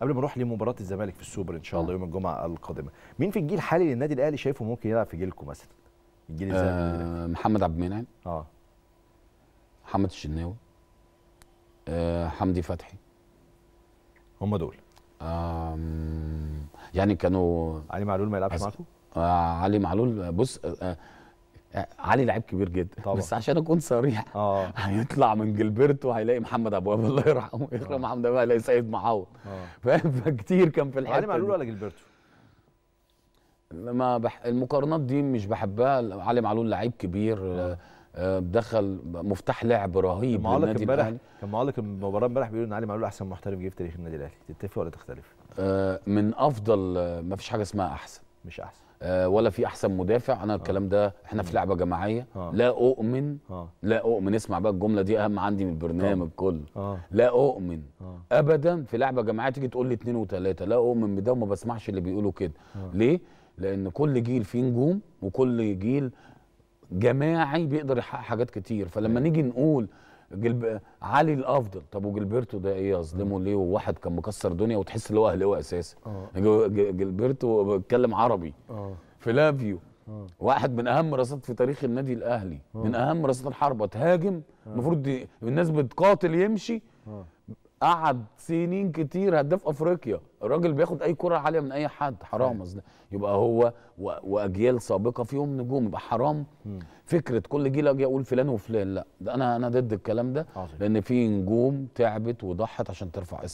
قبل ما نروح لمباراه الزمالك في السوبر ان شاء الله آه. يوم الجمعه القادمه مين في الجيل الحالي للنادي الاهلي شايفه ممكن يلعب في جيلكم مثلا الجيل آه محمد عبد المنعم اه محمد الشناوي آه حمدي فتحي هم دول يعني كانوا علي معلول ما يلعبش معاكم آه علي معلول بص آه, آه، آه، علي لعيب كبير جدا طبعا. بس عشان اكون صريح آه. هيطلع من جلبرتو هيلاقي محمد ابو وهاب الله يرحمه آه. محمد ابو هيلاقي سيد معوض فاهم فكتير كان في الحته علي معلول ولا جلبرتو ما بح... المقارنات دي مش بحبها علي معلول لعيب كبير آه. آه، دخل مفتاح لعب رهيب للنادي الاهلي كان معلق المباراه امبارح بيقول ان علي معلول احسن محترف جه في تاريخ النادي الاهلي تتفق ولا تختلف آه من افضل آه، ما فيش حاجه اسمها احسن مش احسن آه، ولا في احسن مدافع انا آه. الكلام ده احنا في لعبه جماعيه آه. لا اؤمن لا اؤمن اسمع بقى الجمله دي اهم عندي من البرنامج كله لا اؤمن ابدا في لعبه جماعيه تيجي تقول لي اتنين وتلاته لا اؤمن بده وما بسمعش اللي بيقولوا كده ليه لان كل جيل فيه نجوم وكل جيل جماعي بيقدر يحقق حاجات كتير فلما نيجي نقول جلب... علي الافضل طب وجلبرتو ده ايه اظلمه ليه وواحد كان مكسر دنيا وتحس ان هو اهلاوي اساسا جلبرتو بيتكلم عربي آه. في لافيو آه. واحد من اهم رصاصات في تاريخ النادي الاهلي آه. من اهم رصاصات الحربه تهاجم المفروض الناس بتقاتل يمشي قعد سنين كتير هداف افريقيا الراجل بياخد اي كره عاليه من اي حد حرام اصل يبقى هو و... واجيال سابقه فيهم نجوم يبقى حرام م. فكره كل جيل اجي اقول فلان وفلان لا ده انا انا ضد الكلام ده عظيم. لان في نجوم تعبت وضحت عشان ترفع اسم